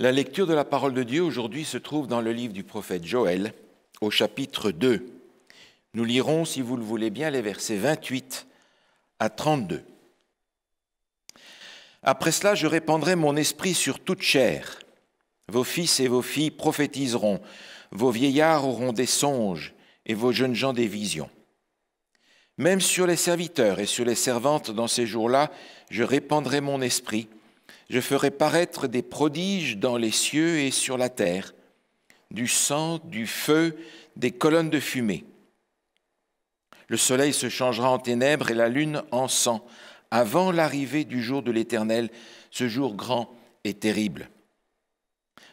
La lecture de la parole de Dieu aujourd'hui se trouve dans le livre du prophète Joël, au chapitre 2. Nous lirons, si vous le voulez bien, les versets 28 à 32. Après cela, je répandrai mon esprit sur toute chair. Vos fils et vos filles prophétiseront, vos vieillards auront des songes, et vos jeunes gens des visions. Même sur les serviteurs et sur les servantes dans ces jours-là, je répandrai mon esprit, je ferai paraître des prodiges dans les cieux et sur la terre, du sang, du feu, des colonnes de fumée. Le soleil se changera en ténèbres et la lune en sang, avant l'arrivée du jour de l'Éternel, ce jour grand et terrible.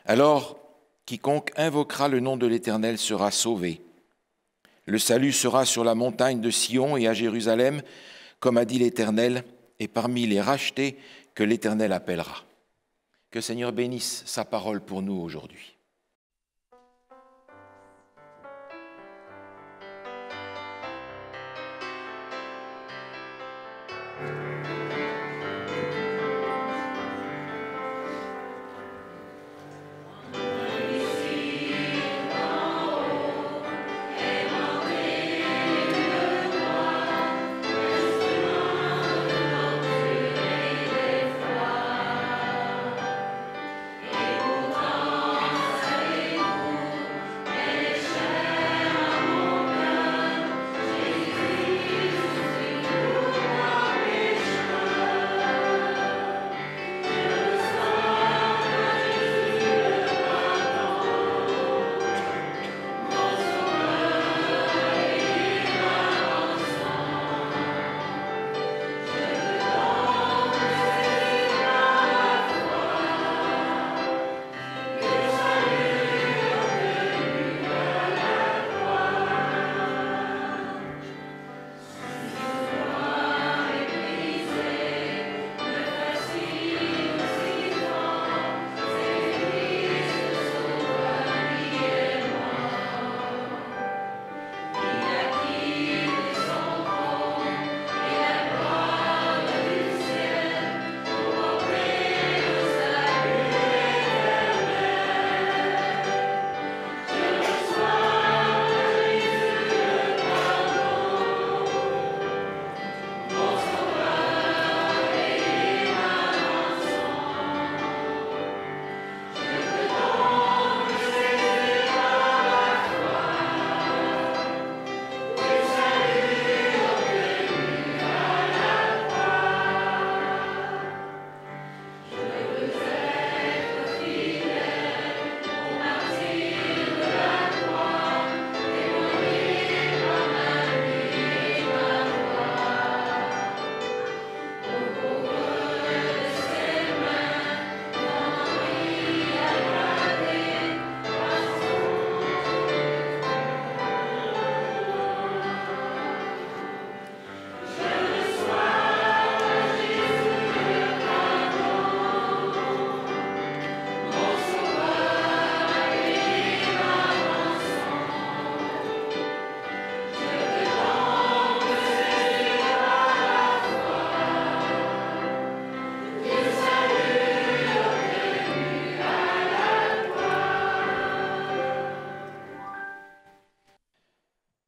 Alors, quiconque invoquera le nom de l'Éternel sera sauvé. Le salut sera sur la montagne de Sion et à Jérusalem, comme a dit l'Éternel, et parmi les rachetés, que l'Éternel appellera. Que Seigneur bénisse sa parole pour nous aujourd'hui.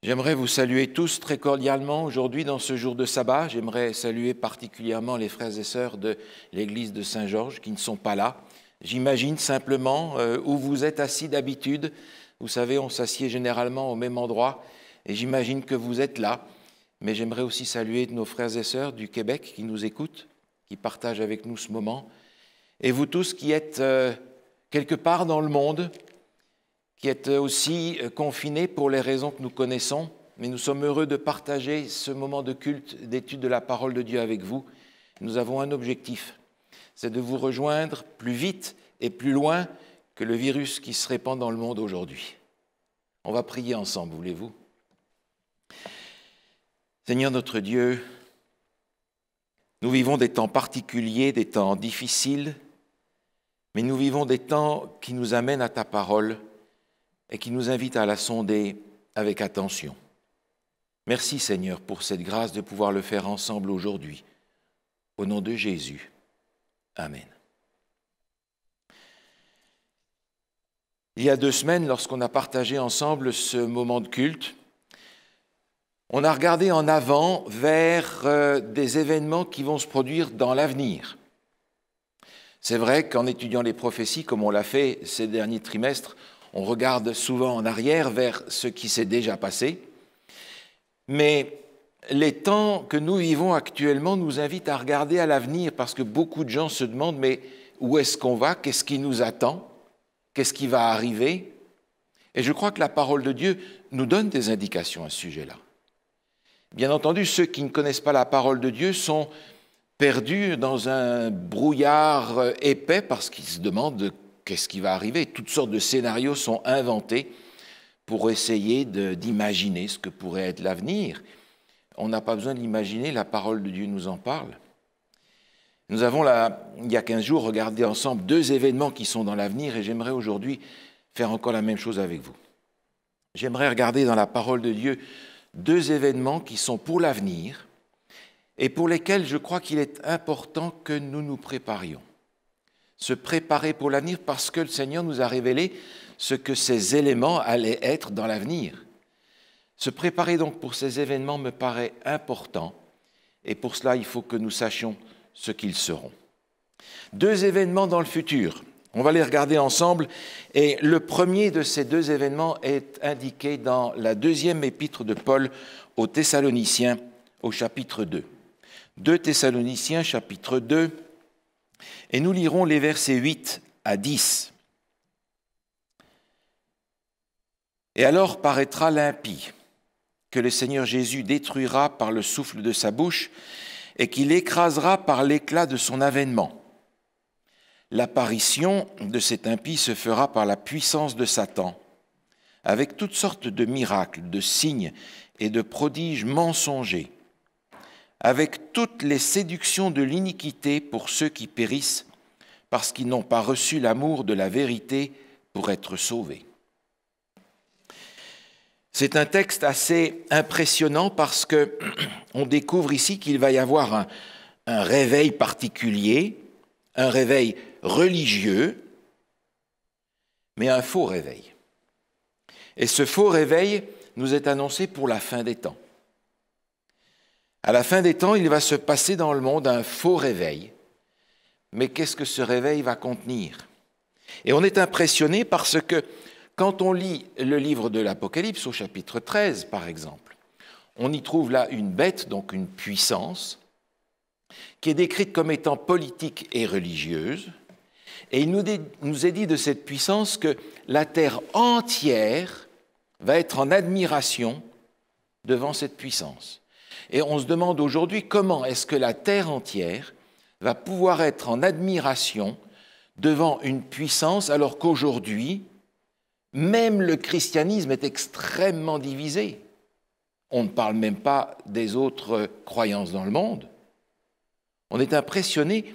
J'aimerais vous saluer tous très cordialement aujourd'hui dans ce jour de sabbat. J'aimerais saluer particulièrement les frères et sœurs de l'église de Saint-Georges qui ne sont pas là. J'imagine simplement euh, où vous êtes assis d'habitude. Vous savez, on s'assied généralement au même endroit et j'imagine que vous êtes là. Mais j'aimerais aussi saluer nos frères et sœurs du Québec qui nous écoutent, qui partagent avec nous ce moment. Et vous tous qui êtes euh, quelque part dans le monde, qui est euh, aussi euh, confiné pour les raisons que nous connaissons, mais nous sommes heureux de partager ce moment de culte, d'étude de la parole de Dieu avec vous. Nous avons un objectif, c'est de vous rejoindre plus vite et plus loin que le virus qui se répand dans le monde aujourd'hui. On va prier ensemble, voulez-vous Seigneur notre Dieu, nous vivons des temps particuliers, des temps difficiles, mais nous vivons des temps qui nous amènent à ta parole et qui nous invite à la sonder avec attention. Merci Seigneur pour cette grâce de pouvoir le faire ensemble aujourd'hui. Au nom de Jésus. Amen. Il y a deux semaines, lorsqu'on a partagé ensemble ce moment de culte, on a regardé en avant vers euh, des événements qui vont se produire dans l'avenir. C'est vrai qu'en étudiant les prophéties, comme on l'a fait ces derniers trimestres, on regarde souvent en arrière vers ce qui s'est déjà passé, mais les temps que nous vivons actuellement nous invitent à regarder à l'avenir parce que beaucoup de gens se demandent mais où est-ce qu'on va, qu'est-ce qui nous attend, qu'est-ce qui va arriver. Et je crois que la parole de Dieu nous donne des indications à ce sujet-là. Bien entendu, ceux qui ne connaissent pas la parole de Dieu sont perdus dans un brouillard épais parce qu'ils se demandent qu'est-ce qui va arriver Toutes sortes de scénarios sont inventés pour essayer d'imaginer ce que pourrait être l'avenir. On n'a pas besoin de l'imaginer, la parole de Dieu nous en parle. Nous avons, là, il y a 15 jours, regardé ensemble deux événements qui sont dans l'avenir et j'aimerais aujourd'hui faire encore la même chose avec vous. J'aimerais regarder dans la parole de Dieu deux événements qui sont pour l'avenir et pour lesquels je crois qu'il est important que nous nous préparions se préparer pour l'avenir parce que le Seigneur nous a révélé ce que ces éléments allaient être dans l'avenir. Se préparer donc pour ces événements me paraît important et pour cela il faut que nous sachions ce qu'ils seront. Deux événements dans le futur, on va les regarder ensemble et le premier de ces deux événements est indiqué dans la deuxième épître de Paul aux Thessaloniciens au chapitre 2. Deux Thessaloniciens chapitre 2 et nous lirons les versets 8 à 10. Et alors paraîtra l'impie, que le Seigneur Jésus détruira par le souffle de sa bouche, et qu'il écrasera par l'éclat de son avènement. L'apparition de cet impie se fera par la puissance de Satan, avec toutes sortes de miracles, de signes et de prodiges mensongers avec toutes les séductions de l'iniquité pour ceux qui périssent, parce qu'ils n'ont pas reçu l'amour de la vérité pour être sauvés. C'est un texte assez impressionnant parce que on découvre ici qu'il va y avoir un, un, réveil particulier, un réveil religieux, mais un faux réveil. Et ce faux réveil nous est annoncé pour la fin des temps. À la fin des temps, il va se passer dans le monde un faux réveil. Mais qu'est-ce que ce réveil va contenir Et on est impressionné parce que quand on lit le livre de l'Apocalypse au chapitre 13, par exemple, on y trouve là une bête, donc une puissance, qui est décrite comme étant politique et religieuse. Et il nous, est dit de cette puissance que la terre entière va être en admiration devant cette puissance. Et on se demande aujourd'hui comment est-ce que la Terre entière va pouvoir être en admiration devant une puissance alors qu'aujourd'hui, même le christianisme est extrêmement divisé. On ne parle même pas des autres croyances dans le monde. On est impressionné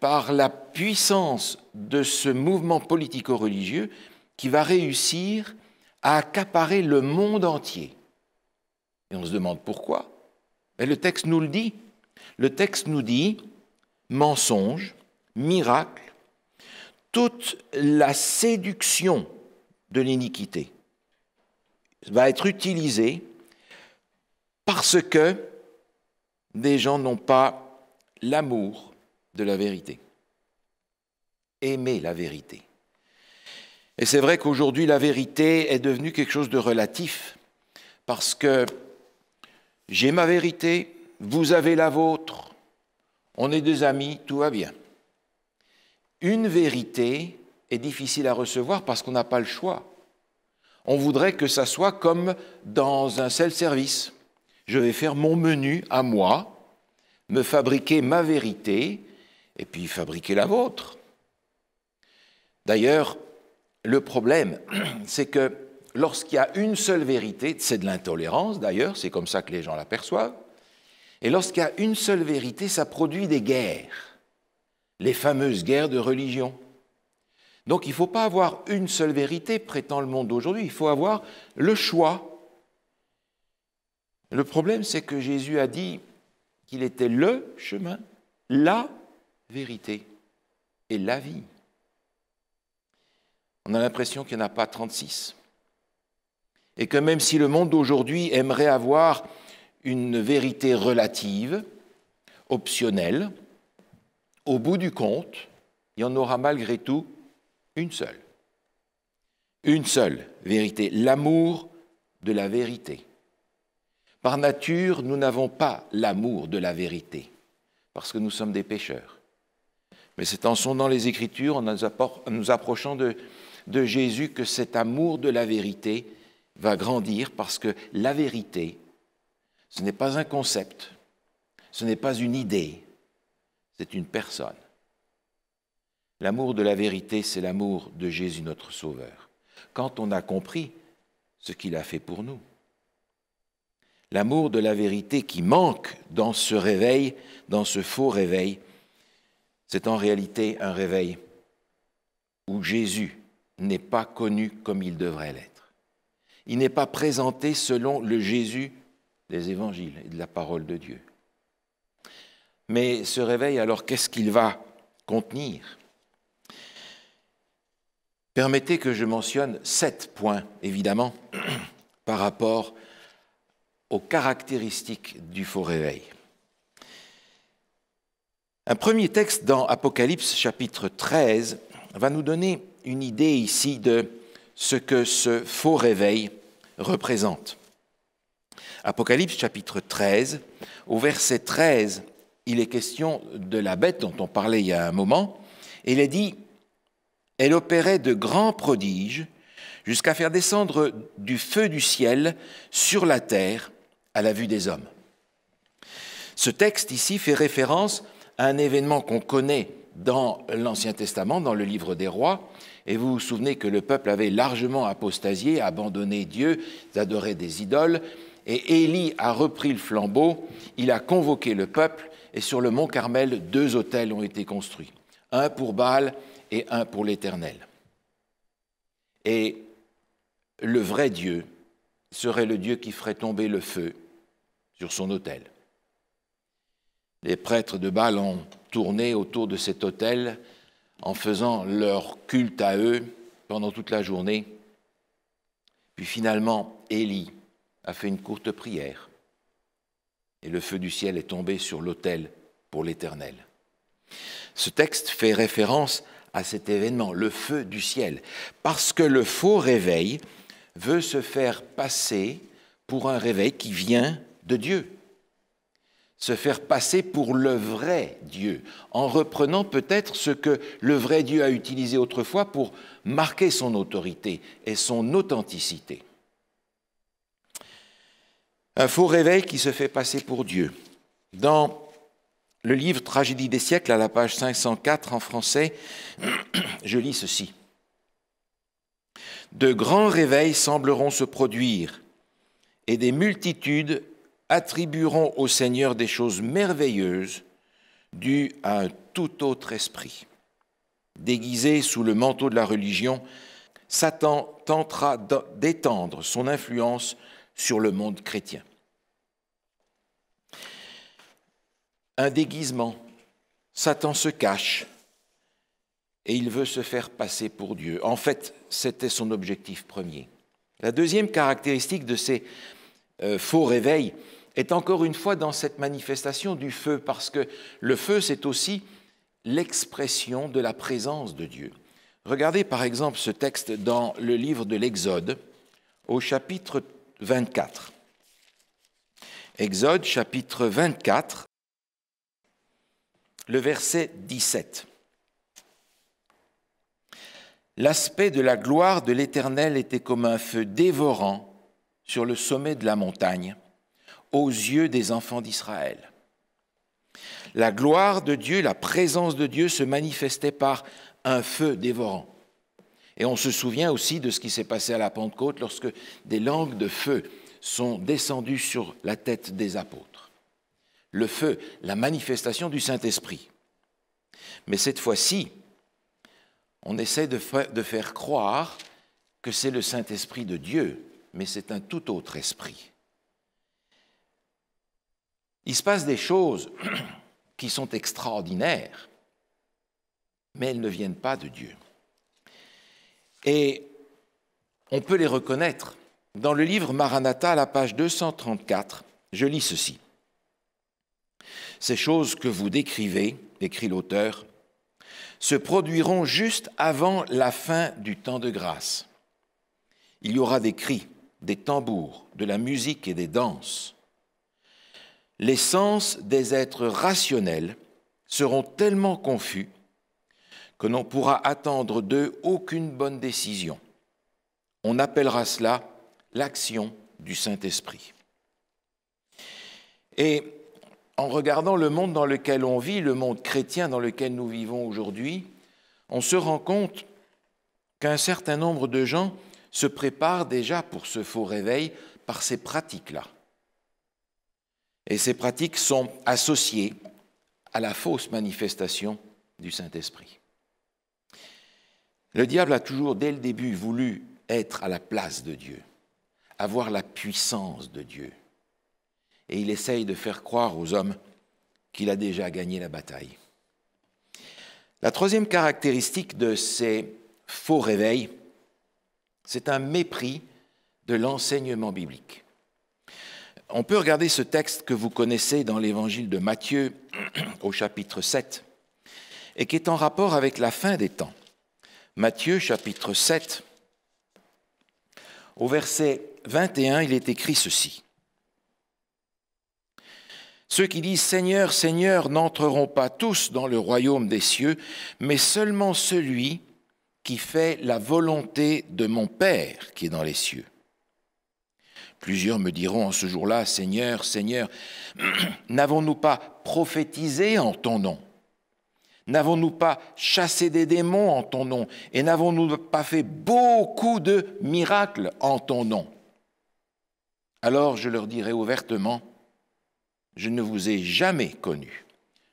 par la puissance de ce mouvement politico-religieux qui va réussir à accaparer le monde entier. Et on se demande pourquoi le texte nous le dit. Le texte nous dit mensonge, miracle, toute la séduction de l'iniquité va être utilisée parce que des gens n'ont pas l'amour de la vérité, aimer la vérité. Et c'est vrai qu'aujourd'hui, la vérité est devenue quelque chose de relatif, parce que j'ai ma vérité, vous avez la vôtre, on est deux amis, tout va bien. Une vérité est difficile à recevoir parce qu'on n'a pas le choix. On voudrait que ça soit comme dans un self-service. Je vais faire mon menu à moi, me fabriquer ma vérité et puis fabriquer la vôtre. D'ailleurs, le problème, c'est que lorsqu'il y a une seule vérité, c'est de l'intolérance d'ailleurs, c'est comme ça que les gens l'aperçoivent, et lorsqu'il y a une seule vérité, ça produit des guerres, les fameuses guerres de religion. Donc il ne faut pas avoir une seule vérité, prétend le monde d'aujourd'hui, il faut avoir le choix. Le problème, c'est que Jésus a dit qu'il était le chemin, la vérité et la vie. On a l'impression qu'il n'y en a pas 36 et que même si le monde d'aujourd'hui aimerait avoir une vérité relative, optionnelle, au bout du compte, il y en aura malgré tout une seule. Une seule vérité, l'amour de la vérité. Par nature, nous n'avons pas l'amour de la vérité, parce que nous sommes des pécheurs. Mais c'est en sondant les Écritures, en nous approchant de, de Jésus, que cet amour de la vérité va grandir parce que la vérité, ce n'est pas un concept, ce n'est pas une idée, c'est une personne. L'amour de la vérité, c'est l'amour de Jésus notre Sauveur. Quand on a compris ce qu'il a fait pour nous, l'amour de la vérité qui manque dans ce réveil, dans ce faux réveil, c'est en réalité un réveil où Jésus n'est pas connu comme il devrait l'être il n'est pas présenté selon le Jésus des évangiles et de la parole de Dieu. Mais ce réveil, alors qu'est-ce qu'il va contenir Permettez que je mentionne sept points, évidemment, par rapport aux caractéristiques du faux réveil. Un premier texte dans Apocalypse chapitre 13 va nous donner une idée ici de ce que ce faux réveil représente. Apocalypse chapitre 13, au verset 13, il est question de la bête dont on parlait il y a un moment, et il est dit, elle opérait de grands prodiges jusqu'à faire descendre du feu du ciel sur la terre à la vue des hommes. Ce texte ici fait référence à un événement qu'on connaît dans l'Ancien Testament, dans le livre des rois, et vous vous souvenez que le peuple avait largement apostasié, abandonné Dieu, adoré des idoles. Et Élie a repris le flambeau, il a convoqué le peuple, et sur le mont Carmel, deux autels ont été construits, un pour Baal et un pour l'Éternel. Et le vrai Dieu serait le Dieu qui ferait tomber le feu sur son autel. Les prêtres de Baal ont tourné autour de cet autel en faisant leur culte à eux pendant toute la journée. Puis finalement, Élie a fait une courte prière et le feu du ciel est tombé sur l'autel pour l'Éternel. Ce texte fait référence à cet événement, le feu du ciel, parce que le faux réveil veut se faire passer pour un réveil qui vient de Dieu se faire passer pour le vrai Dieu, en reprenant peut-être ce que le vrai Dieu a utilisé autrefois pour marquer son autorité et son authenticité. Un faux réveil qui se fait passer pour Dieu. Dans le livre Tragédie des siècles, à la page 504 en français, je lis ceci. De grands réveils sembleront se produire, et des multitudes attribueront au Seigneur des choses merveilleuses dues à un tout autre esprit. Déguisé sous le manteau de la religion, Satan tentera d'étendre son influence sur le monde chrétien. Un déguisement, Satan se cache et il veut se faire passer pour Dieu. En fait, c'était son objectif premier. La deuxième caractéristique de ces euh, faux réveils, est encore une fois dans cette manifestation du feu, parce que le feu, c'est aussi l'expression de la présence de Dieu. Regardez par exemple ce texte dans le livre de l'Exode, au chapitre 24. Exode chapitre 24, le verset 17. L'aspect de la gloire de l'Éternel était comme un feu dévorant sur le sommet de la montagne aux yeux des enfants d'Israël. La gloire de Dieu, la présence de Dieu se manifestait par un feu dévorant. Et on se souvient aussi de ce qui s'est passé à la Pentecôte lorsque des langues de feu sont descendues sur la tête des apôtres. Le feu, la manifestation du Saint-Esprit. Mais cette fois-ci, on essaie de, faire croire que c'est le Saint-Esprit de Dieu, mais c'est un tout autre esprit. Il se passe des choses qui sont extraordinaires, mais elles ne viennent pas de Dieu. Et on peut les reconnaître. Dans le livre Maranatha, à la page 234, je lis ceci. Ces choses que vous décrivez, écrit l'auteur, se produiront juste avant la fin du temps de grâce. Il y aura des cris, des tambours, de la musique et des danses les sens des êtres rationnels seront tellement confus que l'on pourra attendre d'eux aucune bonne décision. On appellera cela l'action du Saint-Esprit. Et en regardant le monde dans lequel on vit, le monde chrétien dans lequel nous vivons aujourd'hui, on se rend compte qu'un certain nombre de gens se préparent déjà pour ce faux réveil par ces pratiques-là. Et ces pratiques sont associées à la fausse manifestation du Saint-Esprit. Le diable a toujours, dès le début, voulu être à la place de Dieu, avoir la puissance de Dieu. Et il essaye de faire croire aux hommes qu'il a déjà gagné la bataille. La troisième caractéristique de ces faux réveils, c'est un mépris de l'enseignement biblique on peut regarder ce texte que vous connaissez dans l'évangile de Matthieu au chapitre 7 et qui est en rapport avec la fin des temps. Matthieu chapitre 7, au verset 21, il est écrit ceci. Ceux qui disent Seigneur, Seigneur n'entreront pas tous dans le royaume des cieux, mais seulement celui qui fait la volonté de mon Père qui est dans les cieux. Plusieurs me diront en ce jour-là, Seigneur, Seigneur, n'avons-nous pas prophétisé en ton nom N'avons-nous pas chassé des démons en ton nom Et n'avons-nous pas fait beaucoup de miracles en ton nom Alors je leur dirai ouvertement, je ne vous ai jamais connu.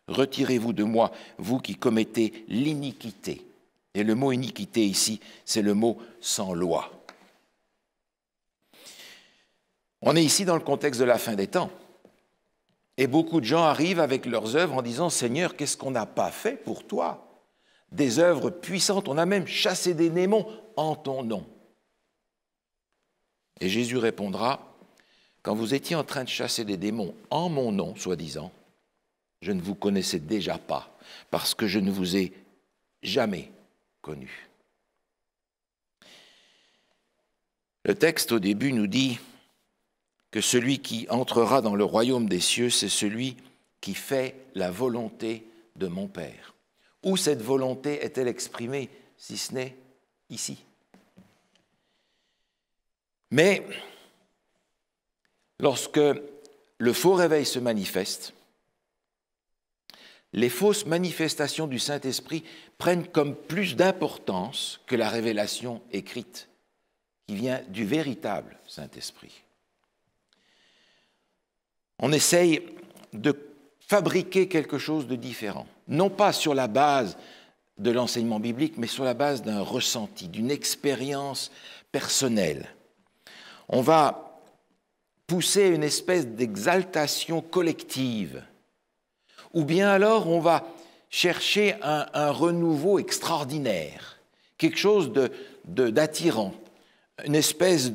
Retirez-vous de moi, vous qui commettez l'iniquité. Et le mot iniquité ici, c'est le mot sans loi. On est ici dans le contexte de la fin des temps. Et beaucoup de gens arrivent avec leurs œuvres en disant Seigneur, qu'est-ce qu'on n'a pas fait pour toi Des œuvres puissantes, on a même chassé des démons en ton nom. Et Jésus répondra Quand vous étiez en train de chasser des démons en mon nom, soi-disant, je ne vous connaissais déjà pas, parce que je ne vous ai jamais connu. Le texte au début nous dit que celui qui entrera dans le royaume des cieux, c'est celui qui fait la volonté de mon Père. Où cette volonté est-elle exprimée, si ce n'est ici Mais lorsque le faux réveil se manifeste, les fausses manifestations du Saint-Esprit prennent comme plus d'importance que la révélation écrite, qui vient du véritable Saint-Esprit on essaye de fabriquer quelque chose de différent, non pas sur la base de l'enseignement biblique, mais sur la base d'un ressenti, d'une expérience personnelle. On va pousser une espèce d'exaltation collective, ou bien alors on va chercher un, renouveau extraordinaire, quelque chose d'attirant, une espèce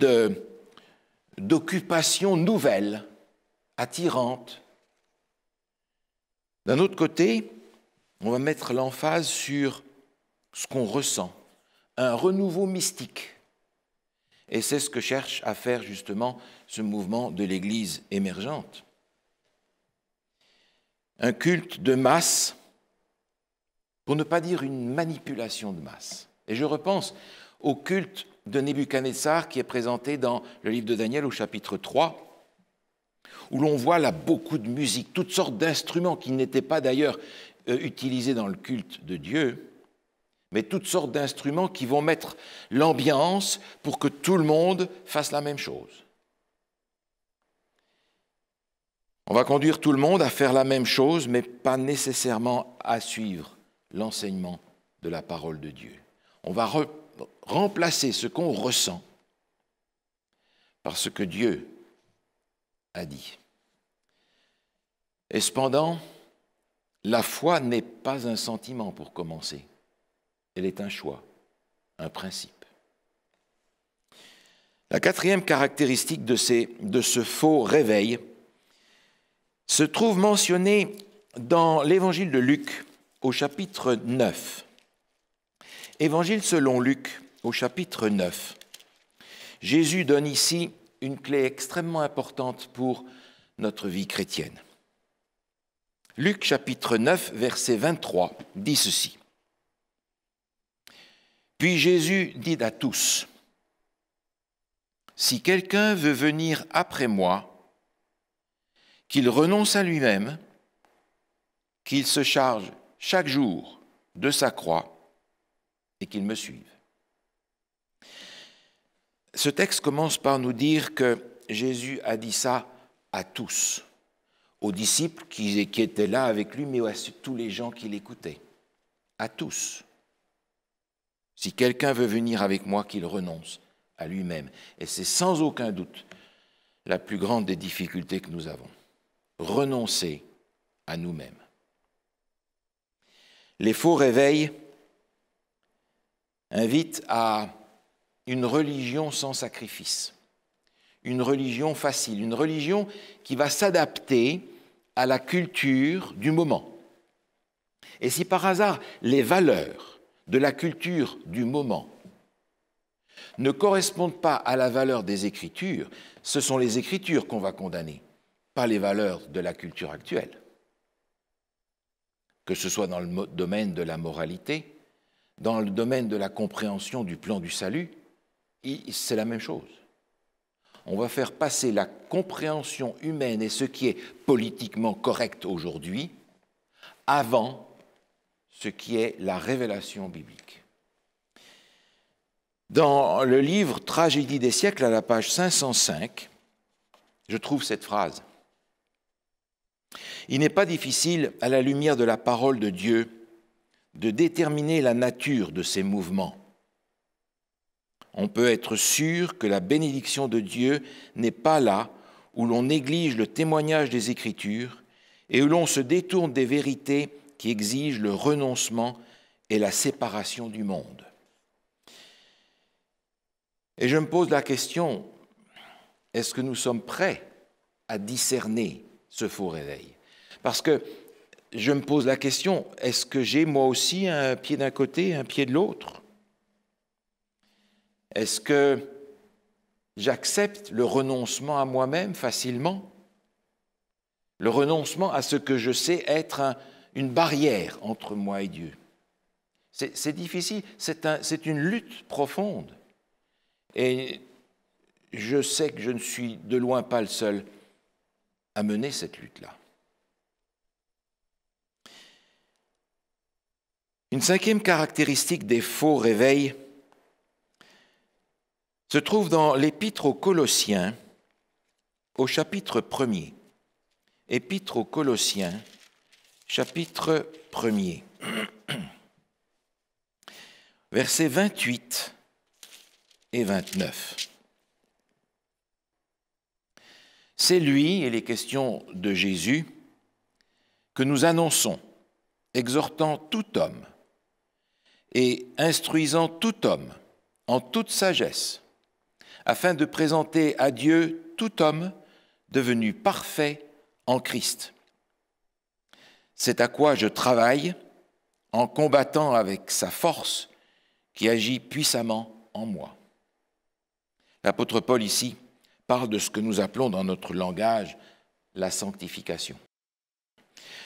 d'occupation nouvelle attirante. D'un autre côté, on va mettre l'emphase sur ce qu'on ressent, un renouveau mystique. Et c'est ce que cherche à faire justement ce mouvement de l'Église émergente. Un culte de masse, pour ne pas dire une manipulation de masse. Et je repense au culte de Nebuchadnezzar qui est présenté dans le livre de Daniel au chapitre 3, où l'on voit là beaucoup de musique, toutes sortes d'instruments qui n'étaient pas d'ailleurs euh, utilisés dans le culte de Dieu, mais toutes sortes d'instruments qui vont mettre l'ambiance pour que tout le monde fasse la même chose. On va conduire tout le monde à faire la même chose, mais pas nécessairement à suivre l'enseignement de la parole de Dieu. On va remplacer ce qu'on ressent par ce que Dieu a dit. Et cependant, la foi n'est pas un sentiment pour commencer, elle est un choix, un principe. La quatrième caractéristique de, ces, de ce faux réveil se trouve mentionnée dans l'évangile de Luc au chapitre 9. Évangile selon Luc au chapitre 9. Jésus donne ici une clé extrêmement importante pour notre vie chrétienne. Luc chapitre 9, verset 23 dit ceci. Puis Jésus dit à tous, Si quelqu'un veut venir après moi, qu'il renonce à lui-même, qu'il se charge chaque jour de sa croix et qu'il me suive ce texte commence par nous dire que Jésus a dit ça à tous, aux disciples qui, étaient là avec lui, mais à tous les gens qui l'écoutaient, à tous. Si quelqu'un veut venir avec moi, qu'il renonce à lui-même. Et c'est sans aucun doute la plus grande des difficultés que nous avons. Renoncer à nous-mêmes. Les faux réveils invitent à une religion sans sacrifice, une religion facile, une religion qui va s'adapter à la culture du moment. Et si par hasard les valeurs de la culture du moment ne correspondent pas à la valeur des Écritures, ce sont les Écritures qu'on va condamner, pas les valeurs de la culture actuelle. Que ce soit dans le domaine de la moralité, dans le domaine de la compréhension du plan du salut, c'est la même chose. On va faire passer la compréhension humaine et ce qui est politiquement correct aujourd'hui avant ce qui est la révélation biblique. Dans le livre Tragédie des siècles, à la page 505, je trouve cette phrase. Il n'est pas difficile, à la lumière de la parole de Dieu, de déterminer la nature de ces mouvements on peut être sûr que la bénédiction de Dieu n'est pas là où l'on néglige le témoignage des Écritures et où l'on se détourne des vérités qui exigent le renoncement et la séparation du monde. Et je me pose la question, est-ce que nous sommes prêts à discerner ce faux réveil Parce que je me pose la question, est-ce que j'ai moi aussi un pied d'un côté, un pied de l'autre est-ce que j'accepte le renoncement à moi-même facilement Le renoncement à ce que je sais être une barrière entre moi et Dieu. C'est difficile, c'est une lutte profonde. Et je sais que je ne suis de loin pas le seul à mener cette lutte-là. Une cinquième caractéristique des faux réveils, se trouve dans l'Épître aux Colossiens, au chapitre 1er. Épître aux Colossiens, chapitre 1er. Versets 28 et 29. C'est lui, et les questions de Jésus, que nous annonçons, exhortant tout homme et instruisant tout homme en toute sagesse afin de présenter à Dieu tout homme devenu parfait en Christ. C'est à quoi je travaille en combattant avec sa force qui agit puissamment en moi. L'apôtre Paul ici parle de ce que nous appelons dans notre langage la sanctification.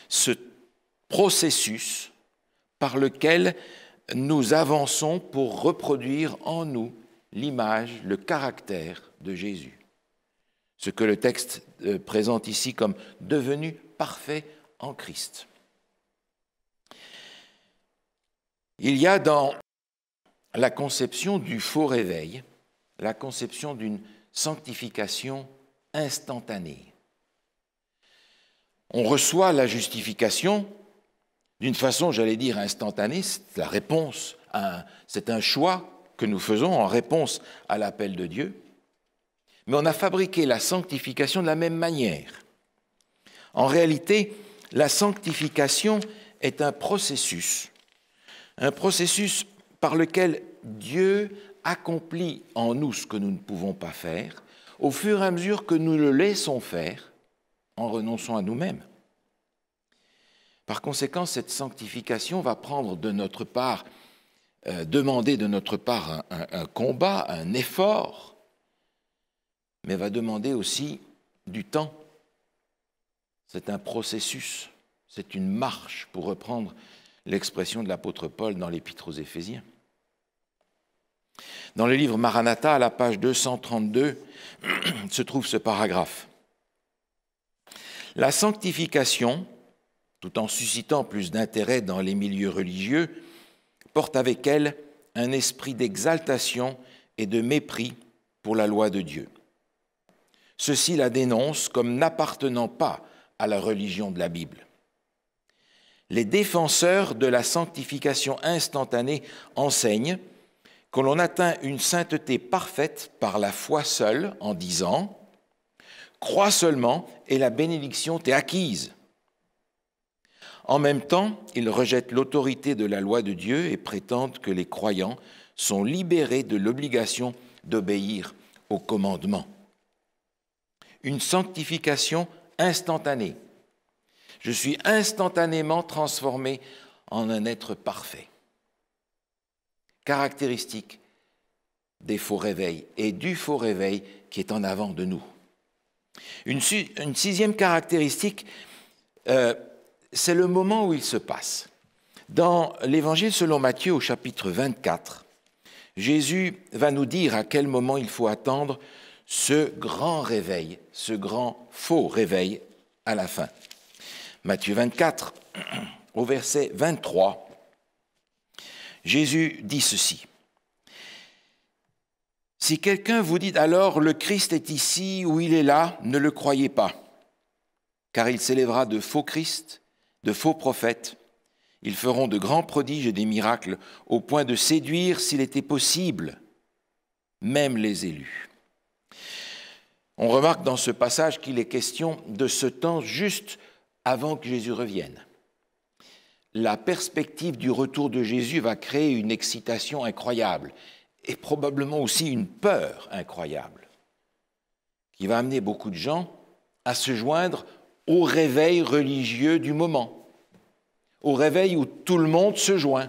Ce processus par lequel nous avançons pour reproduire en nous l'image, le caractère de Jésus. Ce que le texte euh, présente ici comme devenu parfait en Christ. Il y a dans la conception du faux réveil, la conception d'une sanctification instantanée. On reçoit la justification d'une façon, j'allais dire, instantanée, c'est la réponse, c'est un choix que nous faisons en réponse à l'appel de Dieu, mais on a fabriqué la sanctification de la même manière. En réalité, la sanctification est un processus, un processus par lequel Dieu accomplit en nous ce que nous ne pouvons pas faire, au fur et à mesure que nous le laissons faire, en renonçant à nous-mêmes. Par conséquent, cette sanctification va prendre de notre part euh, demander de notre part un, un, combat, un effort, mais va demander aussi du temps. C'est un processus, c'est une marche, pour reprendre l'expression de l'apôtre Paul dans l'épître aux Éphésiens. Dans le livre Maranatha, à la page 232, se trouve ce paragraphe. La sanctification, tout en suscitant plus d'intérêt dans les milieux religieux, porte avec elle un esprit d'exaltation et de mépris pour la loi de Dieu. Ceux-ci la dénonce comme n'appartenant pas à la religion de la Bible. Les défenseurs de la sanctification instantanée enseignent que l'on atteint une sainteté parfaite par la foi seule en disant ⁇ Crois seulement et la bénédiction t'est acquise ⁇ en même temps, ils rejettent l'autorité de la loi de Dieu et prétendent que les croyants sont libérés de l'obligation d'obéir aux commandements. Une sanctification instantanée. Je suis instantanément transformé en un être parfait. Caractéristique des faux réveils et du faux réveil qui est en avant de nous. Une, sixième caractéristique, euh, c'est le moment où il se passe. Dans l'Évangile selon Matthieu au chapitre 24, Jésus va nous dire à quel moment il faut attendre ce grand réveil, ce grand faux réveil à la fin. Matthieu 24, au verset 23, Jésus dit ceci. Si quelqu'un vous dit alors le Christ est ici ou il est là, ne le croyez pas, car il s'élèvera de faux Christ de faux prophètes. Ils feront de grands prodiges et des miracles au point de séduire, s'il était possible, même les élus. On remarque dans ce passage qu'il est question de ce temps juste avant que Jésus revienne. La perspective du retour de Jésus va créer une excitation incroyable et probablement aussi une peur incroyable qui va amener beaucoup de gens à se joindre au réveil religieux du moment, au réveil où tout le monde se joint.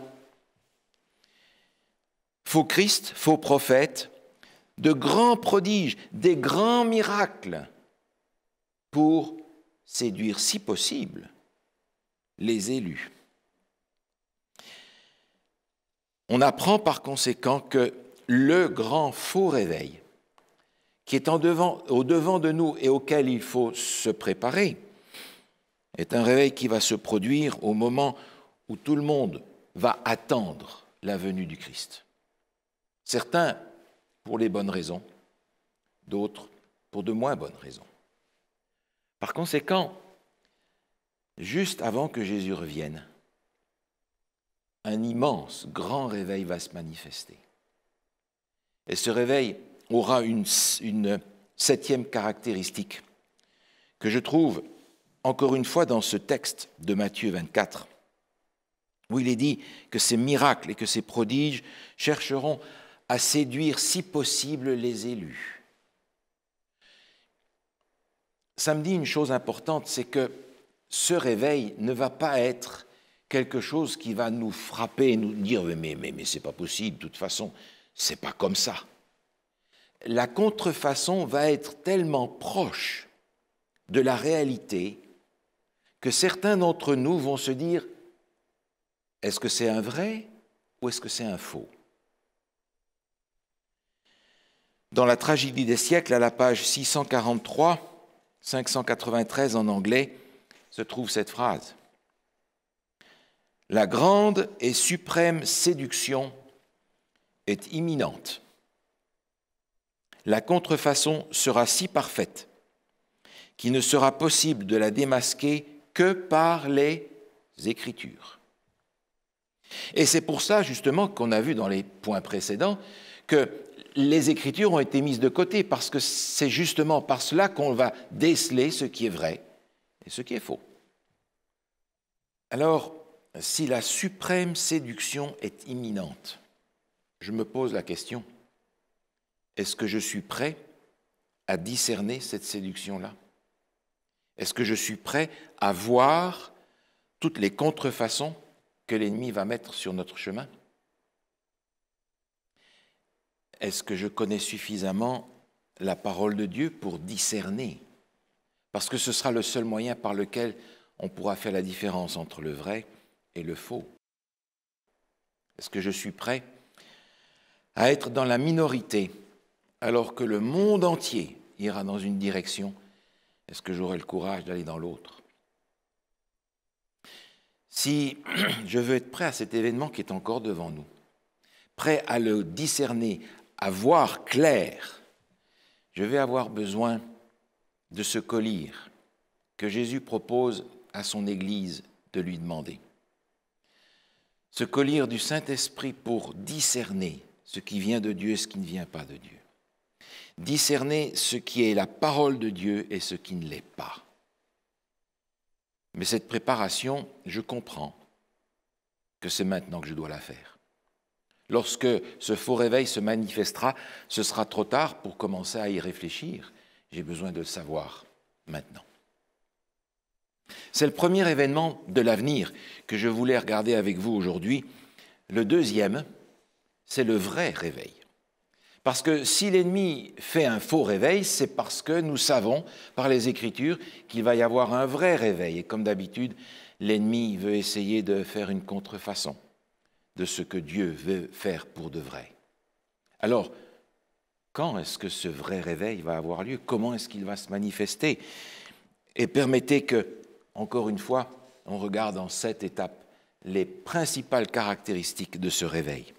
Faux Christ, faux prophète, de grands prodiges, des grands miracles pour séduire, si possible, les élus. On apprend par conséquent que le grand faux réveil, qui est au devant de nous et auquel il faut se préparer, est un réveil qui va se produire au moment où tout le monde va attendre la venue du Christ. Certains pour les bonnes raisons, d'autres pour de moins bonnes raisons. Par conséquent, juste avant que Jésus revienne, un immense, grand réveil va se manifester. Et ce réveil aura une, une septième caractéristique que je trouve encore une fois dans ce texte de Matthieu 24, où il est dit que ces miracles et que ces prodiges chercheront à séduire si possible les élus. Ça me dit une chose importante, c'est que ce réveil ne va pas être quelque chose qui va nous frapper et nous dire mais mais mais c'est pas possible de toute façon c'est pas comme ça la contrefaçon va être tellement proche de la réalité que certains d'entre nous vont se dire est-ce que c'est un vrai ou est-ce que c'est un faux Dans la tragédie des siècles, à la page 643, 593 en anglais, se trouve cette phrase. La grande et suprême séduction est imminente. La contrefaçon sera si parfaite qu'il ne sera possible de la démasquer que par les Écritures. Et c'est pour ça justement qu'on a vu dans les points précédents que les Écritures ont été mises de côté, parce que c'est justement par cela qu'on va déceler ce qui est vrai et ce qui est faux. Alors, si la suprême séduction est imminente, je me pose la question, est-ce que je suis prêt à discerner cette séduction-là Est-ce que je suis prêt à voir toutes les contrefaçons que l'ennemi va mettre sur notre chemin Est-ce que je connais suffisamment la parole de Dieu pour discerner Parce que ce sera le seul moyen par lequel on pourra faire la différence entre le vrai et le faux. Est-ce que je suis prêt à être dans la minorité alors que le monde entier ira dans une direction Est-ce que j'aurai le courage d'aller dans l'autre si je veux être prêt à cet événement qui est encore devant nous, prêt à le discerner, à voir clair, je vais avoir besoin de ce collier que Jésus propose à son Église de lui demander. Ce collier du Saint-Esprit pour discerner ce qui vient de Dieu et ce qui ne vient pas de Dieu. Discerner ce qui est la parole de Dieu et ce qui ne l'est pas. Mais cette préparation, je comprends que c'est maintenant que je dois la faire. Lorsque ce faux réveil se manifestera, ce sera trop tard pour commencer à y réfléchir. J'ai besoin de le savoir maintenant. C'est le premier événement de l'avenir que je voulais regarder avec vous aujourd'hui. Le deuxième, c'est le vrai réveil. Parce que si l'ennemi fait un faux réveil, c'est parce que nous savons par les Écritures qu'il va y avoir un vrai réveil. Et comme d'habitude, l'ennemi veut essayer de faire une contrefaçon de ce que Dieu veut faire pour de vrai. Alors, quand est-ce que ce vrai réveil va avoir lieu Comment est-ce qu'il va se manifester Et permettez que, encore une fois, on regarde en cette étape les principales caractéristiques de ce réveil.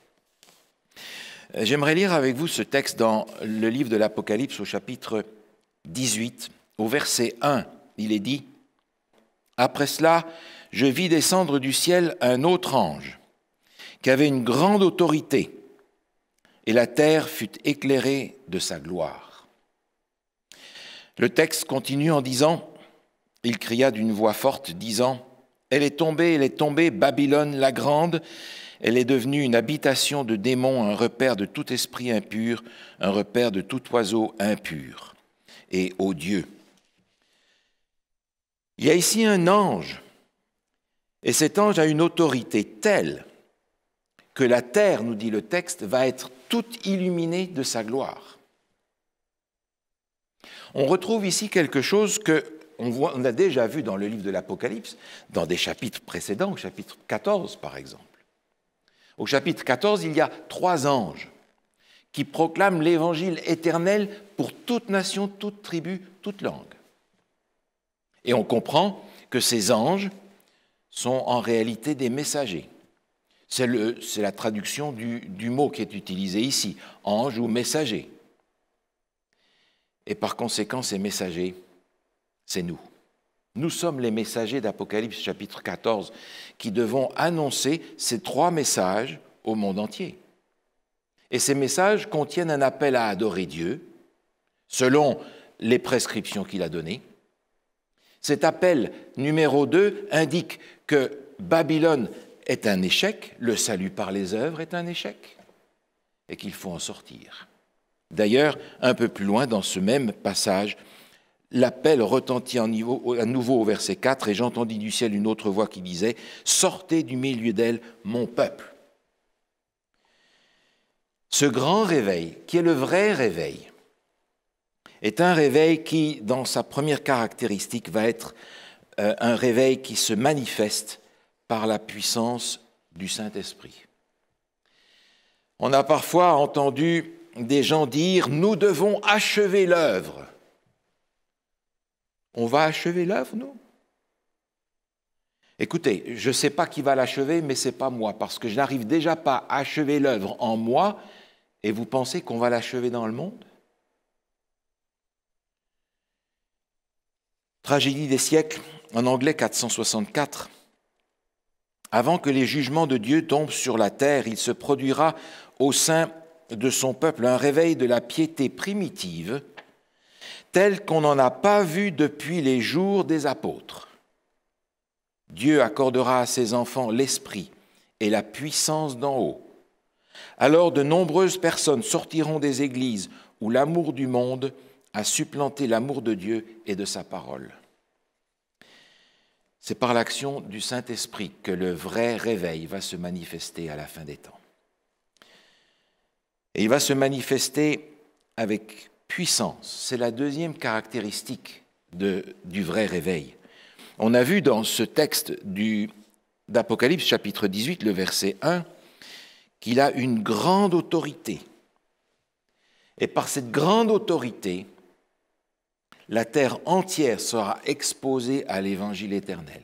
Euh, j'aimerais lire avec vous ce texte dans le livre de l'Apocalypse au chapitre 18, au verset 1. Il est dit, Après cela, je vis descendre du ciel un autre ange qui avait une grande autorité, et la terre fut éclairée de sa gloire. Le texte continue en disant, Il cria d'une voix forte, disant, Elle est tombée, elle est tombée, Babylone la grande, elle est devenue une habitation de démons, un repère de tout esprit impur, un repère de tout oiseau impur et odieux. Il y a ici un ange, et cet ange a une autorité telle que la terre, nous dit le texte, va être toute illuminée de sa gloire. On retrouve ici quelque chose que on, voit, on a déjà vu dans le livre de l'Apocalypse, dans des chapitres précédents, chapitre 14 par exemple au chapitre 14, il y a trois anges qui proclament l'évangile éternel pour toute nation, toute tribu, toute langue. Et on comprend que ces anges sont en réalité des messagers. C'est la traduction du, mot qui est utilisé ici, ange ou messager. Et par conséquent, ces messagers, c'est nous. Nous sommes les messagers d'Apocalypse chapitre 14 qui devons annoncer ces trois messages au monde entier. Et ces messages contiennent un appel à adorer Dieu selon les prescriptions qu'il a données. Cet appel numéro 2 indique que Babylone est un échec, le salut par les œuvres est un échec, et qu'il faut en sortir. D'ailleurs, un peu plus loin dans ce même passage, L'appel retentit à nouveau au verset 4, et j'entendis du ciel une autre voix qui disait, Sortez du milieu d'elle, mon peuple. Ce grand réveil, qui est le vrai réveil, est un réveil qui, dans sa première caractéristique, va être euh, un réveil qui se manifeste par la puissance du Saint-Esprit. On a parfois entendu des gens dire, nous devons achever l'œuvre on va achever l'œuvre, nous Écoutez, je ne sais pas qui va l'achever, mais ce n'est pas moi, parce que je n'arrive déjà pas à achever l'œuvre en moi, et vous pensez qu'on va l'achever dans le monde Tragédie des siècles, en anglais 464. Avant que les jugements de Dieu tombent sur la terre, il se produira au sein de son peuple un réveil de la piété primitive tel qu'on n'en a pas vu depuis les jours des apôtres. Dieu accordera à ses enfants l'esprit et la puissance d'en haut. Alors de nombreuses personnes sortiront des églises où l'amour du monde a supplanté l'amour de Dieu et de sa parole. C'est par l'action du Saint-Esprit que le vrai réveil va se manifester à la fin des temps. Et il va se manifester avec puissance. C'est la deuxième caractéristique du vrai réveil. On a vu dans ce texte d'Apocalypse chapitre 18, le verset 1, qu'il a une grande autorité. Et par cette grande autorité, la terre entière sera exposée à l'évangile éternel.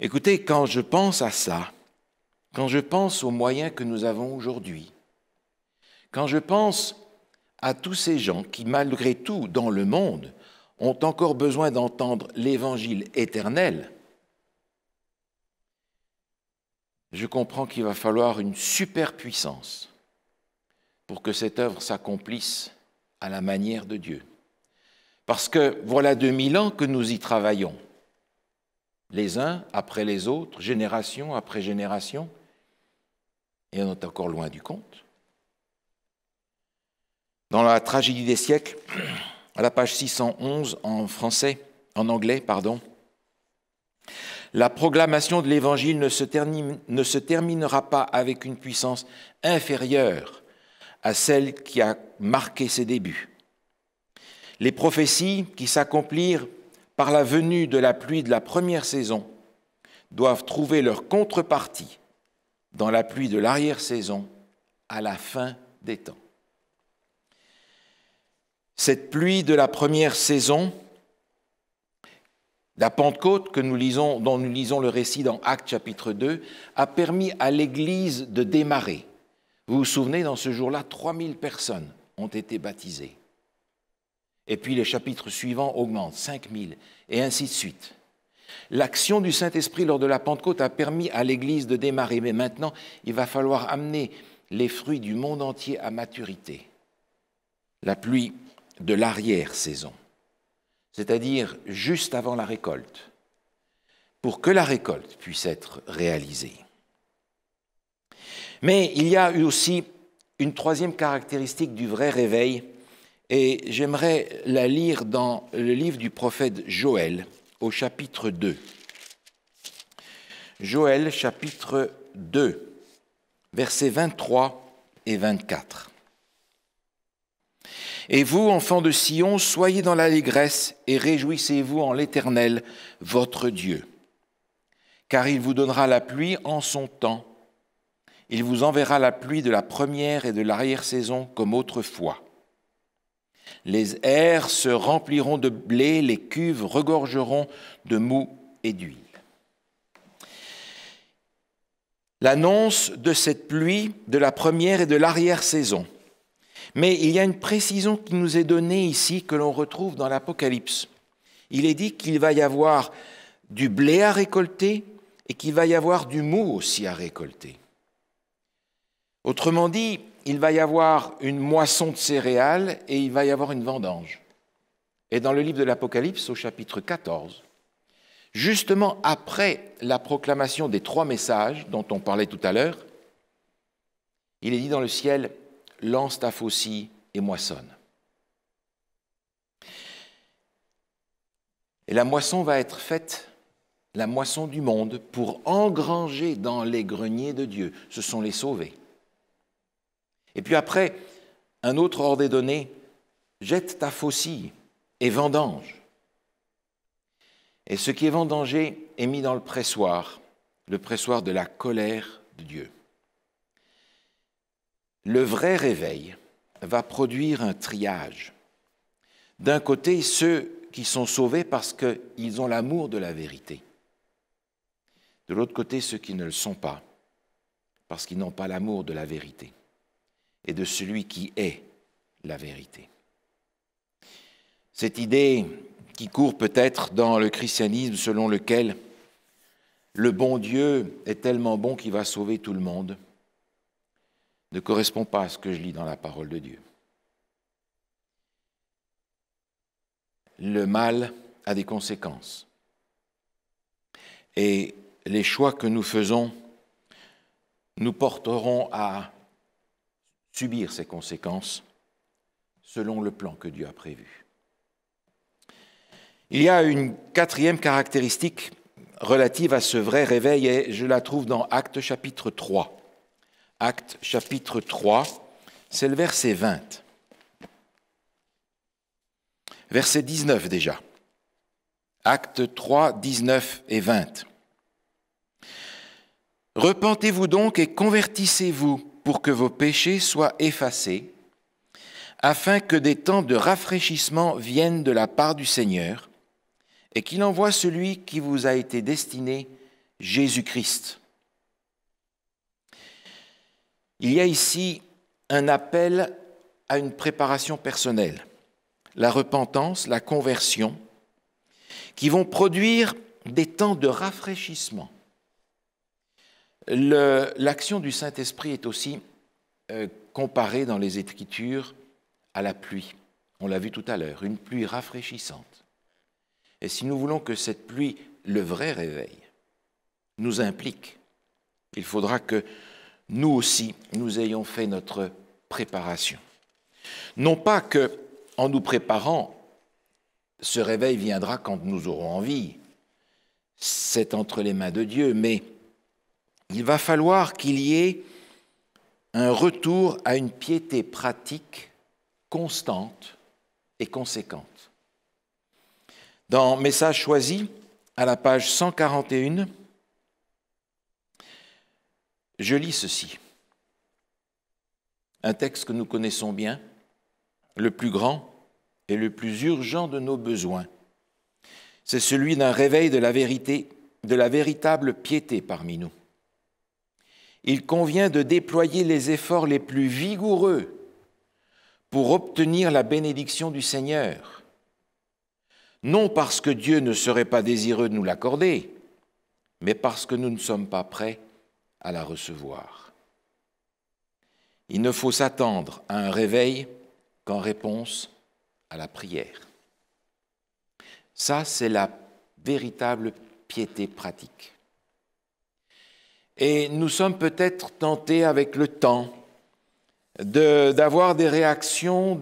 Écoutez, quand je pense à ça, quand je pense aux moyens que nous avons aujourd'hui, quand je pense à tous ces gens qui, malgré tout, dans le monde, ont encore besoin d'entendre l'évangile éternel, je comprends qu'il va falloir une superpuissance pour que cette œuvre s'accomplisse à la manière de Dieu. Parce que voilà 2000 ans que nous y travaillons, les uns après les autres, génération après génération, et on est encore loin du compte. Dans la tragédie des siècles, à la page 611 en français, en anglais, pardon, la proclamation de l'Évangile ne, ne, se terminera pas avec une puissance inférieure à celle qui a marqué ses débuts. Les prophéties qui s'accomplirent par la venue de la pluie de la première saison doivent trouver leur contrepartie dans la pluie de l'arrière-saison à la fin des temps cette pluie de la première saison, la Pentecôte que nous lisons, dont nous lisons le récit dans Actes chapitre 2, a permis à l'Église de démarrer. Vous vous souvenez, dans ce jour-là, 3000 personnes ont été baptisées. Et puis les chapitres suivants augmentent, 5000, et ainsi de suite. L'action du Saint-Esprit lors de la Pentecôte a permis à l'Église de démarrer, mais maintenant, il va falloir amener les fruits du monde entier à maturité. La pluie de l'arrière-saison, c'est-à-dire juste avant la récolte, pour que la récolte puisse être réalisée. Mais il y a eu aussi une troisième caractéristique du vrai réveil, et j'aimerais la lire dans le livre du prophète Joël, au chapitre 2. Joël, chapitre 2, versets 23 et 24. Et vous, enfants de Sion, soyez dans l'allégresse et réjouissez-vous en l'Éternel, votre Dieu. Car il vous donnera la pluie en son temps. Il vous enverra la pluie de la première et de l'arrière-saison comme autrefois. Les airs se rempliront de blé, les cuves regorgeront de mou et d'huile. L'annonce de cette pluie de la première et de l'arrière-saison mais il y a une précision qui nous est donnée ici, que l'on retrouve dans l'Apocalypse. Il est dit qu'il va y avoir du blé à récolter et qu'il va y avoir du mou aussi à récolter. Autrement dit, il va y avoir une moisson de céréales et il va y avoir une vendange. Et dans le livre de l'Apocalypse, au chapitre 14, justement après la proclamation des trois messages dont on parlait tout à l'heure, il est dit dans le ciel, lance ta faucille et moissonne. Et la moisson va être faite, la moisson du monde, pour engranger dans les greniers de Dieu. Ce sont les sauvés. Et puis après, un autre ordre est donné, jette ta faucille et vendange. Et ce qui est vendangé est mis dans le pressoir, le pressoir de la colère de Dieu. Le vrai réveil va produire un triage. D'un côté, ceux qui sont sauvés parce qu'ils ont l'amour de la vérité. De l'autre côté, ceux qui ne le sont pas parce qu'ils n'ont pas l'amour de la vérité et de celui qui est la vérité. Cette idée qui court peut-être dans le christianisme selon lequel le bon Dieu est tellement bon qu'il va sauver tout le monde ne correspond pas à ce que je lis dans la parole de Dieu. Le mal a des conséquences. Et les choix que nous faisons nous porteront à subir ces conséquences selon le plan que Dieu a prévu. Il y a une quatrième caractéristique relative à ce vrai réveil et je la trouve dans Actes chapitre 3. Actes chapitre 3, c'est le verset 20. Verset 19 déjà. Actes 3, 19 et 20. Repentez-vous donc et convertissez-vous pour que vos péchés soient effacés, afin que des temps de rafraîchissement viennent de la part du Seigneur, et qu'il envoie celui qui vous a été destiné, Jésus-Christ. Il y a ici un appel à une préparation personnelle, la repentance, la conversion, qui vont produire des temps de rafraîchissement. L'action du Saint-Esprit est aussi euh, comparée dans les Écritures à la pluie. On l'a vu tout à l'heure, une pluie rafraîchissante. Et si nous voulons que cette pluie, le vrai réveil, nous implique, il faudra que nous aussi, nous ayons fait notre préparation. Non pas que, en nous préparant, ce réveil viendra quand nous aurons envie, c'est entre les mains de Dieu, mais il va falloir qu'il y ait un retour à une piété pratique constante et conséquente. Dans Message choisi, à la page 141, je lis ceci. Un texte que nous connaissons bien, le plus grand et le plus urgent de nos besoins. C'est celui d'un réveil de la vérité, de la véritable piété parmi nous. Il convient de déployer les efforts les plus vigoureux pour obtenir la bénédiction du Seigneur. Non parce que Dieu ne serait pas désireux de nous l'accorder, mais parce que nous ne sommes pas prêts à la recevoir. Il ne faut s'attendre à un réveil qu'en réponse à la prière. Ça, c'est la véritable piété pratique. Et nous sommes peut-être tentés avec le temps d'avoir des réactions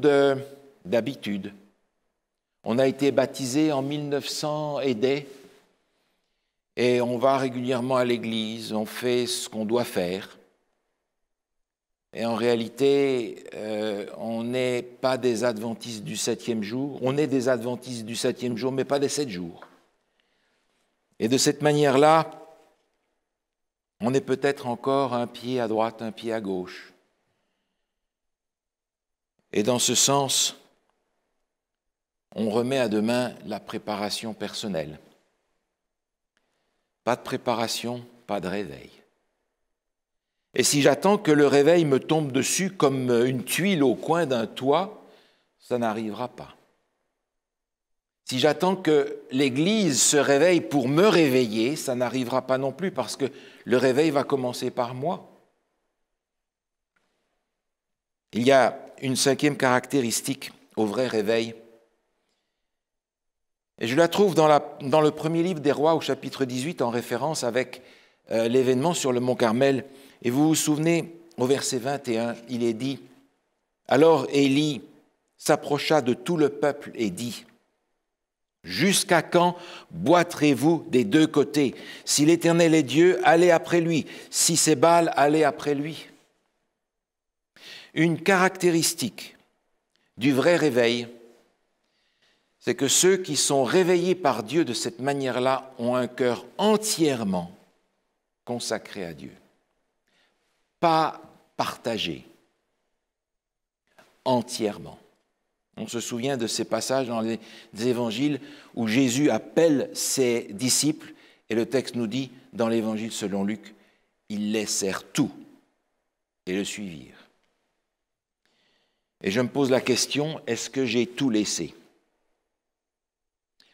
d'habitude. on a été baptisé en 1900 et dès et on va régulièrement à l'église, on fait ce qu'on doit faire. Et en réalité, euh, on n'est pas des adventistes du septième jour, on est des adventistes du septième jour, mais pas des sept jours. Et de cette manière-là, on est peut-être encore un pied à droite, un pied à gauche. Et dans ce sens, on remet à demain la préparation personnelle. Pas de préparation, pas de réveil. Et si j'attends que le réveil me tombe dessus comme une tuile au coin d'un toit, ça n'arrivera pas. Si j'attends que l'Église se réveille pour me réveiller, ça n'arrivera pas non plus parce que le réveil va commencer par moi. Il y a une cinquième caractéristique au vrai réveil, et je la trouve dans, le premier livre des rois au chapitre 18 en référence avec euh, l'événement sur le mont Carmel. Et vous vous souvenez, au verset 21, il est dit, Alors Élie s'approcha de tout le peuple et dit, Jusqu'à quand boiterez-vous des deux côtés Si l'Éternel est Dieu, allez après lui. Si c'est Baal, allez après lui. Une caractéristique du vrai réveil, c'est que ceux qui sont réveillés par Dieu de cette manière-là ont un cœur entièrement consacré à Dieu, pas partagé, entièrement. On se souvient de ces passages dans les évangiles où Jésus appelle ses disciples et le texte nous dit dans l'évangile selon Luc, ils laissèrent tout et le suivirent. Et je me pose la question, est-ce que j'ai tout laissé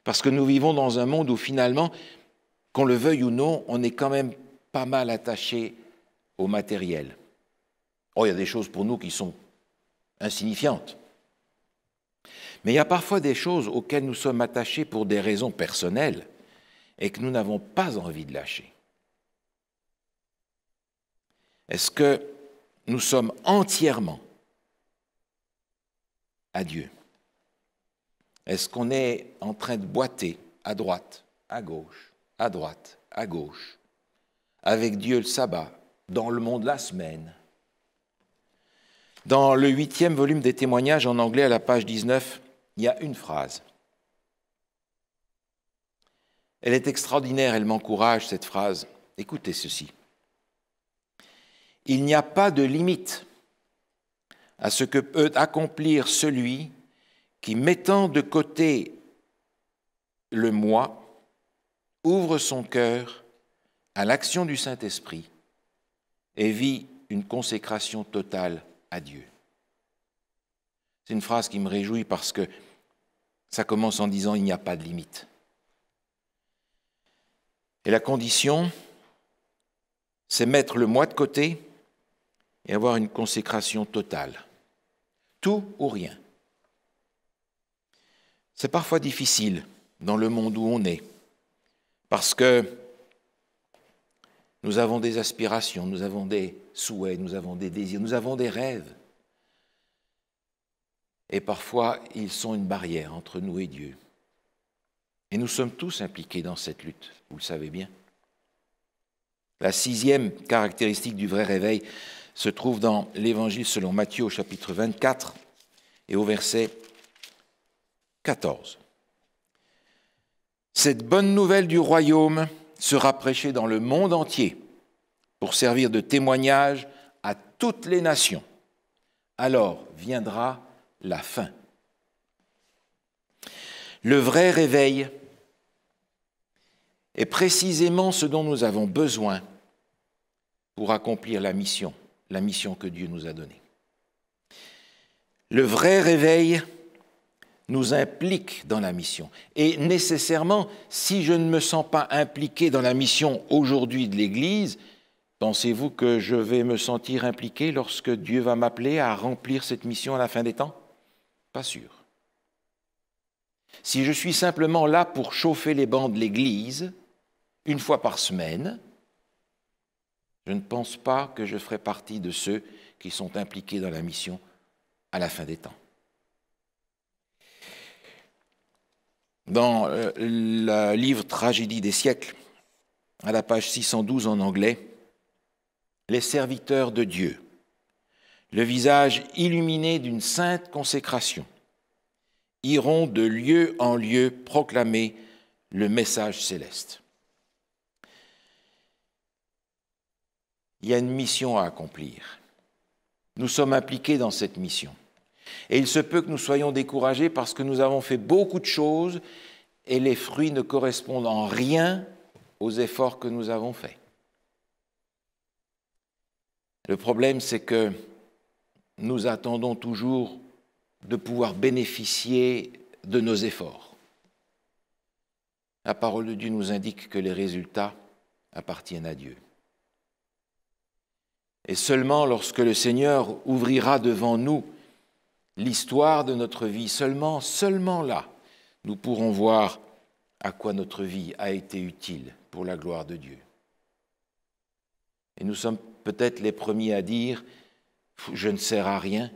parce que nous vivons dans un monde où finalement, qu'on le veuille ou non, on est quand même pas mal attaché au matériel. Oh, il y a des choses pour nous qui sont insignifiantes. Mais il y a parfois des choses auxquelles nous sommes attachés pour des raisons personnelles et que nous n'avons pas envie de lâcher. Est-ce que nous sommes entièrement à Dieu est-ce qu'on est en train de boiter à droite, à gauche, à droite, à gauche, avec Dieu le sabbat, dans le monde la semaine Dans le huitième volume des témoignages en anglais à la page 19, il y a une phrase. Elle est extraordinaire, elle m'encourage, cette phrase. Écoutez ceci. Il n'y a pas de limite à ce que peut accomplir celui qui, mettant de côté le moi, ouvre son cœur à l'action du Saint-Esprit et vit une consécration totale à Dieu. C'est une phrase qui me réjouit parce que ça commence en disant il n'y a pas de limite. Et la condition, c'est mettre le moi de côté et avoir une consécration totale. Tout ou rien. C'est parfois difficile dans le monde où on est, parce que nous avons des aspirations, nous avons des souhaits, nous avons des désirs, nous avons des rêves. Et parfois, ils sont une barrière entre nous et Dieu. Et nous sommes tous impliqués dans cette lutte, vous le savez bien. La sixième caractéristique du vrai réveil se trouve dans l'Évangile selon Matthieu au chapitre 24 et au verset 14. Cette bonne nouvelle du royaume sera prêchée dans le monde entier pour servir de témoignage à toutes les nations. Alors viendra la fin. Le vrai réveil est précisément ce dont nous avons besoin pour accomplir la mission, la mission que Dieu nous a donnée. Le vrai réveil nous implique dans la mission. Et nécessairement, si je ne me sens pas impliqué dans la mission aujourd'hui de l'Église, pensez-vous que je vais me sentir impliqué lorsque Dieu va m'appeler à remplir cette mission à la fin des temps Pas sûr. Si je suis simplement là pour chauffer les bancs de l'Église, une fois par semaine, je ne pense pas que je ferai partie de ceux qui sont impliqués dans la mission à la fin des temps. dans euh, le livre Tragédie des siècles, à la page 612 en anglais, Les serviteurs de Dieu, le visage illuminé d'une sainte consécration, iront de lieu en lieu proclamer le message céleste. Il y a une mission à accomplir. Nous sommes impliqués dans cette mission. Et il se peut que nous soyons découragés parce que nous avons fait beaucoup de choses et les fruits ne correspondent en rien aux efforts que nous avons faits. Le problème, c'est que nous attendons toujours de pouvoir bénéficier de nos efforts. La parole de Dieu nous indique que les résultats appartiennent à Dieu. Et seulement lorsque le Seigneur ouvrira devant nous l'histoire de notre vie. Seulement, seulement là, nous pourrons voir à quoi notre vie a été utile pour la gloire de Dieu. Et nous sommes peut-être les premiers à dire, je ne sers à rien,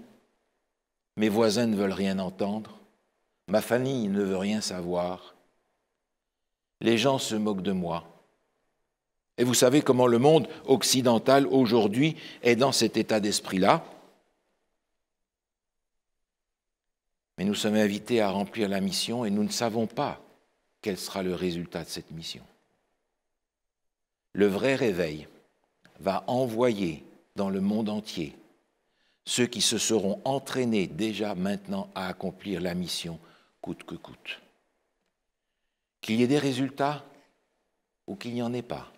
mes voisins ne veulent rien entendre, ma famille ne veut rien savoir, les gens se moquent de moi. Et vous savez comment le monde occidental aujourd'hui est dans cet état d'esprit-là. Mais nous sommes invités à remplir la mission et nous ne savons pas quel sera le résultat de cette mission. Le vrai réveil va envoyer dans le monde entier ceux qui se seront entraînés déjà maintenant à accomplir la mission coûte que coûte. Qu'il y ait des résultats ou qu'il n'y en ait pas.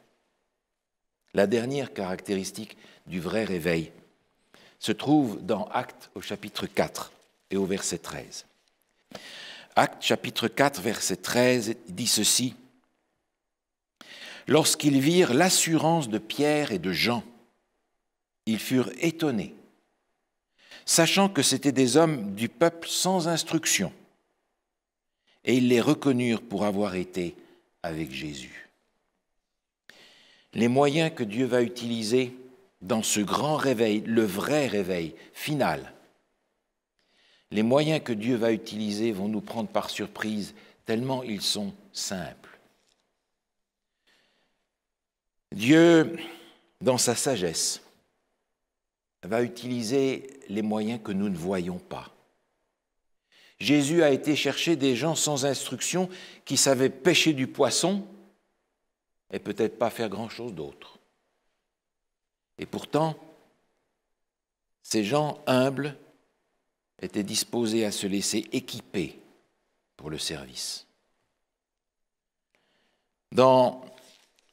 La dernière caractéristique du vrai réveil se trouve dans Actes au chapitre 4 et au verset 13. Acte chapitre 4, verset 13 dit ceci. Lorsqu'ils virent l'assurance de Pierre et de Jean, ils furent étonnés, sachant que c'étaient des hommes du peuple sans instruction, et ils les reconnurent pour avoir été avec Jésus. Les moyens que Dieu va utiliser dans ce grand réveil, le vrai réveil final, les moyens que Dieu va utiliser vont nous prendre par surprise, tellement ils sont simples. Dieu, dans sa sagesse, va utiliser les moyens que nous ne voyons pas. Jésus a été chercher des gens sans instruction qui savaient pêcher du poisson et peut-être pas faire grand-chose d'autre. Et pourtant, ces gens humbles étaient disposés à se laisser équiper pour le service. Dans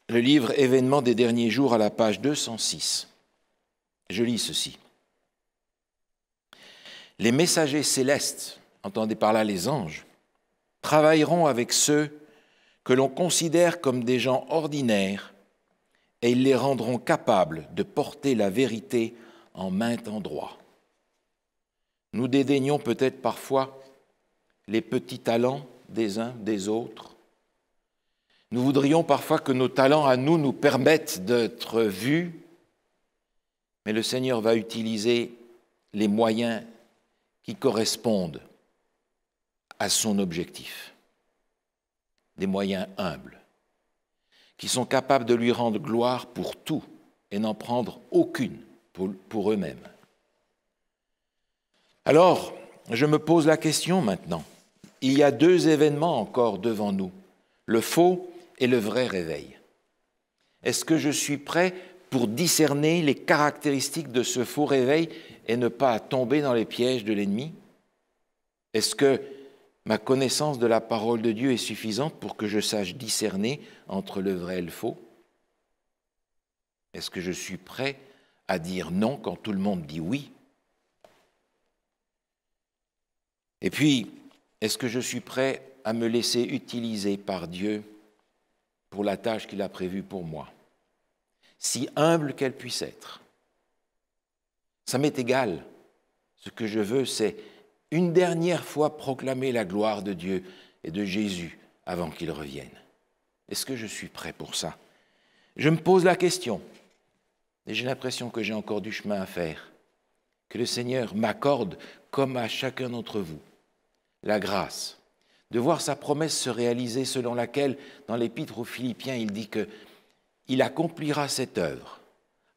le livre Événements des derniers jours à la page 206, je lis ceci. Les messagers célestes, entendez par là les anges, travailleront avec ceux que l'on considère comme des gens ordinaires et ils les rendront capables de porter la vérité en maint endroit. Nous dédaignons peut-être parfois les petits talents des uns, des autres. Nous voudrions parfois que nos talents à nous nous permettent d'être vus, mais le Seigneur va utiliser les moyens qui correspondent à son objectif, des moyens humbles, qui sont capables de lui rendre gloire pour tout et n'en prendre aucune pour, eux-mêmes. Alors, je me pose la question maintenant. Il y a deux événements encore devant nous, le faux et le vrai réveil. Est-ce que je suis prêt pour discerner les caractéristiques de ce faux réveil et ne pas tomber dans les pièges de l'ennemi Est-ce que ma connaissance de la parole de Dieu est suffisante pour que je sache discerner entre le vrai et le faux Est-ce que je suis prêt à dire non quand tout le monde dit oui Et puis, est-ce que je suis prêt à me laisser utiliser par Dieu pour la tâche qu'il a prévue pour moi, si humble qu'elle puisse être Ça m'est égal. Ce que je veux, c'est une dernière fois proclamer la gloire de Dieu et de Jésus avant qu'il revienne. Est-ce que je suis prêt pour ça Je me pose la question, et j'ai l'impression que j'ai encore du chemin à faire que le Seigneur m'accorde, comme à chacun d'entre vous, la grâce de voir sa promesse se réaliser selon laquelle, dans l'épître aux Philippiens, il dit que il accomplira cette œuvre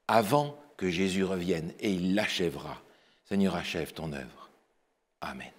avant que Jésus revienne et il l'achèvera. Seigneur, achève ton œuvre. Amen.